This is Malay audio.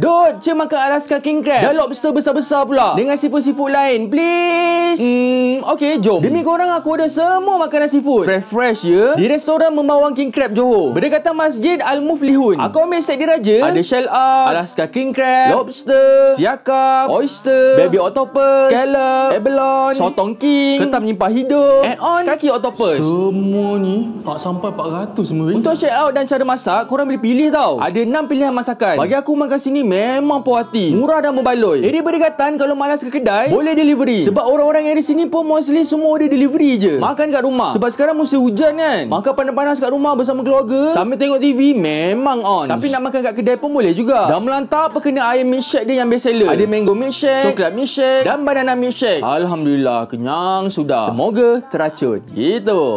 Dud, cik makan Alaska King Crab. Dan lobster besar-besar pula. Dengan seafood-seafood lain. Please. Hmm, okay, jom. Demi korang, aku ada semua makanan seafood. Fresh-fresh, ya? Di restoran membawang King Crab Johor. Berdekatan Masjid Al-Muflihun. Aku ambil set diraja. Ada shell up. Alaska King Crab. Lobster. Siakap. Oyster. Baby Octopus. Scallop. Abalone. Sotong King. Ketam nyimpah hidup. And on. Kaki Octopus. Semua ni tak sampai 400 semua. Eh. Untuk shell out dan cara masak, korang boleh pilih tau. Ada 6 pilihan masakan. Bagi aku makan sini memang puas hati. Murah dan berbaloi. Area eh, berdekatan kalau malas ke kedai, boleh delivery. Sebab orang-orang yang di sini pun mostly semua order delivery je. Makan kat rumah. Sebab sekarang musim hujan kan. Makan panas-panas kat rumah bersama keluarga. Sambil tengok TV, memang on. Tapi nak makan kat kedai pun boleh juga. Dan melantar apa kena air milkshake dia yang best seller. Ada mango milkshake, coklat milkshake dan banana milkshake. Alhamdulillah, kenyang sudah. Semoga teracun. Gitu.